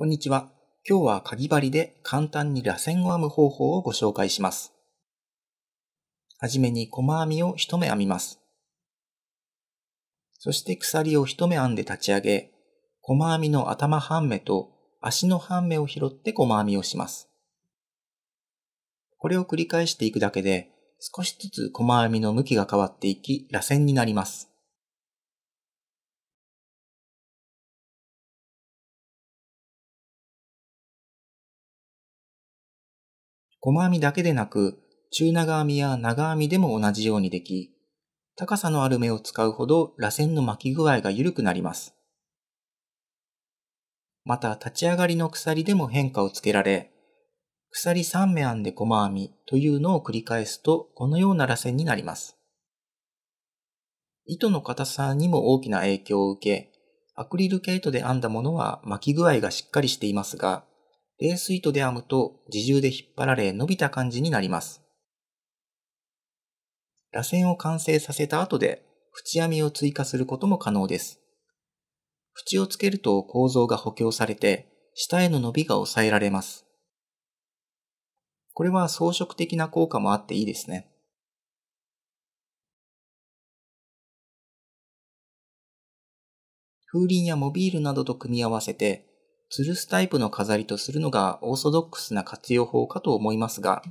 こんにちは。今日はかぎ針で簡単に螺旋を編む方法をご紹介します。はじめに細編みを1目編みます。そして鎖を1目編んで立ち上げ、細編みの頭半目と足の半目を拾って細編みをします。これを繰り返していくだけで、少しずつ細編みの向きが変わっていき、螺旋になります。細編みだけでなく、中長編みや長編みでも同じようにでき、高さのある目を使うほど螺旋の巻き具合が緩くなります。また立ち上がりの鎖でも変化をつけられ、鎖3目編んで細編みというのを繰り返すとこのような螺旋になります。糸の硬さにも大きな影響を受け、アクリル毛糸で編んだものは巻き具合がしっかりしていますが、冷水と出編むと自重で引っ張られ伸びた感じになります。螺旋を完成させた後で縁編みを追加することも可能です。縁をつけると構造が補強されて下への伸びが抑えられます。これは装飾的な効果もあっていいですね。風鈴やモビールなどと組み合わせて吊るすタイプの飾りとするのがオーソドックスな活用法かと思いますが、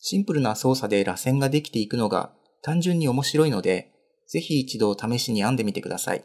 シンプルな操作で螺旋ができていくのが単純に面白いので、ぜひ一度試しに編んでみてください。